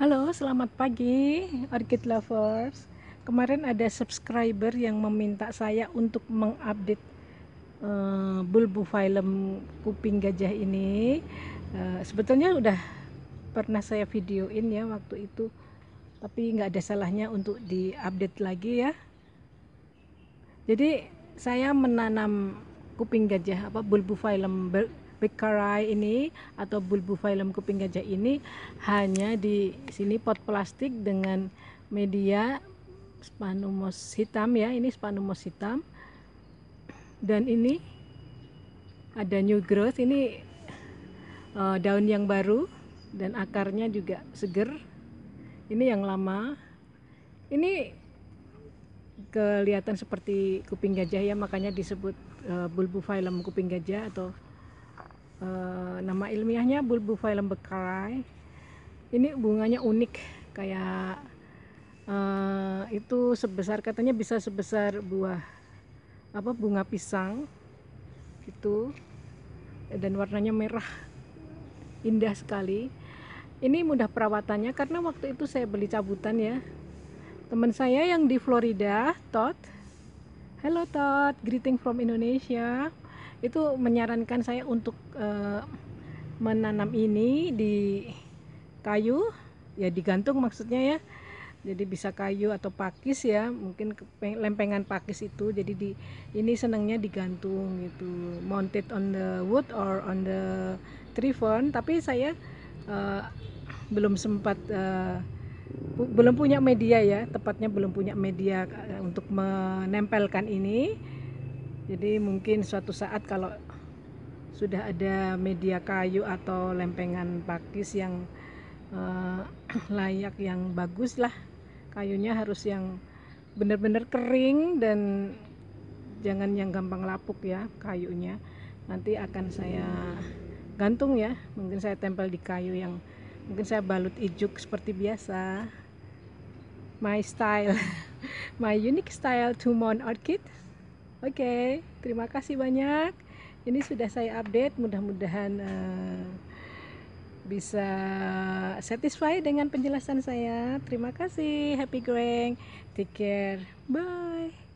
Halo, selamat pagi Orchid Lovers. Kemarin ada subscriber yang meminta saya untuk mengupdate uh, eh, phylum kuping gajah ini. Uh, sebetulnya udah pernah saya videoin ya waktu itu, tapi nggak ada salahnya untuk diupdate lagi ya. Jadi saya menanam kuping gajah apa bulbu phylum bekarai ini atau bulbu bulbophyllum kuping gajah ini hanya di sini pot plastik dengan media spanumos hitam ya ini spanumos hitam dan ini ada new growth ini uh, daun yang baru dan akarnya juga seger ini yang lama ini kelihatan seperti kuping gajah ya makanya disebut uh, eh, bulbophyllum kuping gajah atau Eh, nama ilmiahnya bulbophyllum bekarai. ini bunganya unik kayak uh, itu sebesar katanya bisa sebesar buah apa bunga pisang gitu dan warnanya merah indah sekali ini mudah perawatannya karena waktu itu saya beli cabutan ya teman saya yang di Florida Todd Hello Todd greeting from Indonesia itu menyarankan saya untuk uh, menanam ini di kayu ya digantung maksudnya ya jadi bisa kayu atau pakis ya mungkin lempengan pakis itu jadi di ini senangnya digantung gitu mounted on the wood or on the tree fern tapi saya uh, belum sempat uh, belum punya media ya tepatnya belum punya media untuk menempelkan ini jadi mungkin suatu saat kalau sudah ada media kayu atau lempengan pakis yang uh, layak yang bagus lah kayunya harus yang benar-benar kering dan jangan yang gampang lapuk ya kayunya nanti akan saya gantung ya mungkin saya tempel di kayu yang mungkin saya balut ijuk seperti biasa my style my unique style to mon orchid Oke, okay, terima kasih banyak. Ini sudah saya update, mudah-mudahan uh, bisa satisfy dengan penjelasan saya. Terima kasih, happy going, take care, bye.